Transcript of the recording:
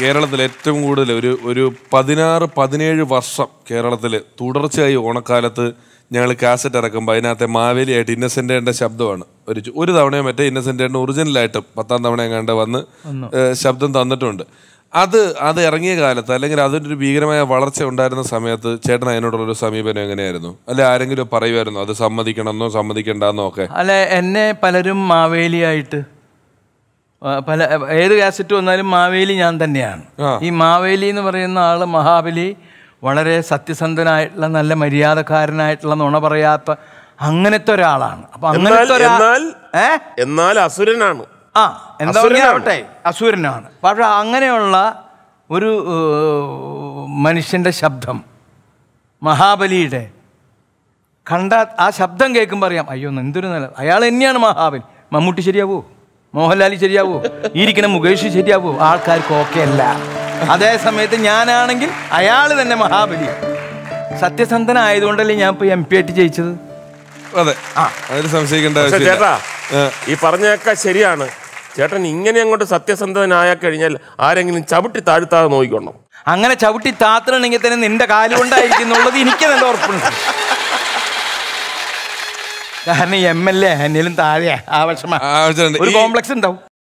കേരളത്തിൽ ഏറ്റവും കൂടുതൽ ഒരു ഒരു പതിനാറ് പതിനേഴ് വർഷം കേരളത്തിൽ തുടർച്ചയായി ഓണക്കാലത്ത് ഞങ്ങൾ കാസറ്റ് ഇറക്കുമ്പോൾ അതിനകത്തെ മാവേലിയായിട്ട് ഇന്നസെൻറ്റേൻ്റെ ശബ്ദമാണ് ഒരു ഒരു തവണയും മറ്റേ ഇന്നസെൻറ്റേൻ്റെ ഒറിജിനലായിട്ട് പത്താം തവണ എങ്ങാണ്ട് വന്ന് ശബ്ദം തന്നിട്ടുണ്ട് അത് അത് ഇറങ്ങിയ കാലത്ത് അല്ലെങ്കിൽ അതിൻ്റെ ഒരു ഭീകരമായ വളർച്ച ഉണ്ടായിരുന്ന സമയത്ത് ചേട്ടൻ അതിനോടുള്ളൊരു സമീപനം എങ്ങനെയായിരുന്നു അല്ലെ ആരെങ്കിലും പറയുമായിരുന്നു അത് സമ്മതിക്കണമെന്നോ സമ്മതിക്കണ്ടെന്നോ ഒക്കെ അല്ലെ എന്നെ പലരും മാവേലിയായിട്ട് പല ഏത് കാസറ്റ് വന്നാലും മാവേലി ഞാൻ തന്നെയാണ് ഈ മാവേലി എന്ന് പറയുന്ന ആള് മഹാബലി വളരെ സത്യസന്ധനായിട്ടുള്ള നല്ല മര്യാദക്കാരനായിട്ടുള്ള നുണ പറയാത്ത അങ്ങനത്തെ ഒരാളാണ് അപ്പൊ അങ്ങനത്തെ ഒരാൾ എന്നാൽ അസുരനാണ് ആ എന്താ പറഞ്ഞാവട്ടെ അസുരനാണ് പക്ഷെ അങ്ങനെയുള്ള ഒരു മനുഷ്യന്റെ ശബ്ദം മഹാബലിയുടെ കണ്ട ആ ശബ്ദം കേൾക്കുമ്പോൾ അറിയാം അയ്യോ എന്തൊരു നല്ല അയാൾ തന്നെയാണ് മഹാബലി മമ്മൂട്ടി ശരിയാവോ മോഹൻലാൽ ശരിയാവോ ഇരിക്കണ മുകേഷ് ശരിയാവോ ആൾക്കാർക്ക് ഓക്കെ അല്ല അതേ സമയത്ത് ഞാനാണെങ്കിൽ അയാൾ തന്നെ മഹാബലി സത്യസന്ധനായതുകൊണ്ടല്ലേ ഞാൻ ഇപ്പൊ എം പി ആയിട്ട് ജയിച്ചത് അതെ ആ സംശയിക്കേണ്ട ചേട്ടാ ഈ പറഞ്ഞൊക്കെ ശരിയാണ് ചേട്ടൻ ഇങ്ങനെ അങ്ങോട്ട് സത്യസന്ധനായ കഴിഞ്ഞാൽ ആരെങ്കിലും ചവിട്ടി താഴ്ത്താതെ നോക്കിക്കൊണ്ടോ അങ്ങനെ ചവിട്ടി താത്തണമെങ്കിൽ തന്നെ നിന്റെ കാലുകൊണ്ടായിരിക്കും എന്നുള്ളത് നല്ല ഉറപ്പുണ്ട് കാരണം എം എൽ എ എന്നേലും താഴെയാ ആവശ്യമാണ് ഒരു കോംപ്ലക്സ് ഉണ്ടാവും